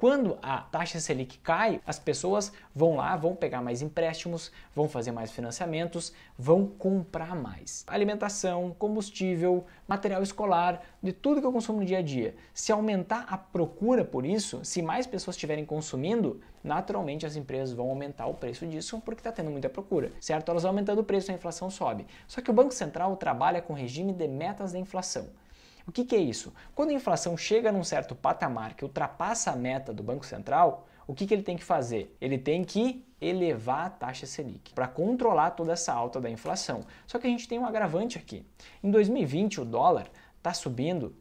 Quando a taxa Selic cai, as pessoas vão lá, vão pegar mais empréstimos, vão fazer mais financiamentos, vão comprar mais. Alimentação, combustível, material escolar, de tudo que eu consumo no dia a dia. Se aumentar a procura por isso, se mais pessoas estiverem consumindo, naturalmente as empresas vão aumentar o preço disso porque está tendo muita procura, certo? Elas aumentando o preço, a inflação sobe. Só que o Banco Central trabalha com regime de metas da inflação. O que, que, é isso? Quando a inflação chega num certo patamar que ultrapassa a meta do Banco Central, o que, que ele tem que fazer? Ele tem que elevar a taxa Selic para controlar toda essa alta da inflação. Só que a gente tem um agravante aqui. Em 2020, o dólar está subindo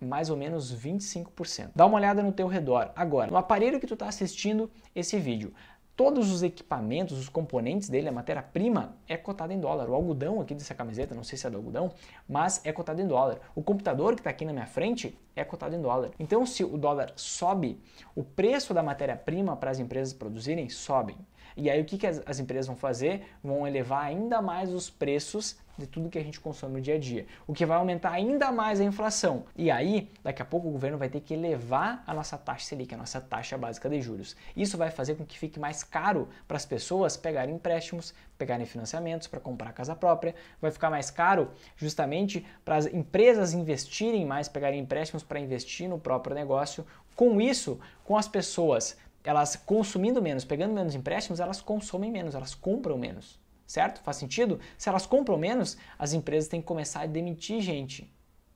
mais ou menos 25%. Dá uma olhada no teu redor agora, no aparelho que tu está assistindo esse vídeo. Todos os equipamentos, os componentes dele, a matéria-prima é cotada em dólar. O algodão aqui dessa camiseta, não sei se é do algodão, mas é cotado em dólar. O computador que está aqui na minha frente é cotado em dólar. Então, se o dólar sobe, o preço da matéria-prima para as empresas produzirem sobe. E aí o que, que as, as empresas vão fazer? Vão elevar ainda mais os preços de tudo que a gente consome no dia a dia, o que vai aumentar ainda mais a inflação. E aí, daqui a pouco o governo vai ter que elevar a nossa taxa Selic, a nossa taxa básica de juros. Isso vai fazer com que fique mais caro para as pessoas pegarem empréstimos, pegarem financiamentos para comprar casa própria, vai ficar mais caro justamente para as empresas investirem mais, pegarem empréstimos para investir no próprio negócio. Com isso, com as pessoas elas consumindo menos, pegando menos empréstimos, elas consomem menos, elas compram menos certo? Faz sentido? Se elas compram menos, as empresas têm que começar a demitir gente.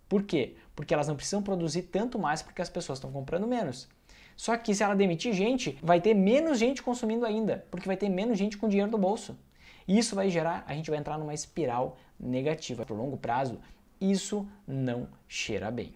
Por quê? Porque elas não precisam produzir tanto mais porque as pessoas estão comprando menos. Só que se ela demitir gente, vai ter menos gente consumindo ainda, porque vai ter menos gente com dinheiro no bolso. E isso vai gerar, a gente vai entrar numa espiral negativa. Para o longo prazo, isso não cheira bem.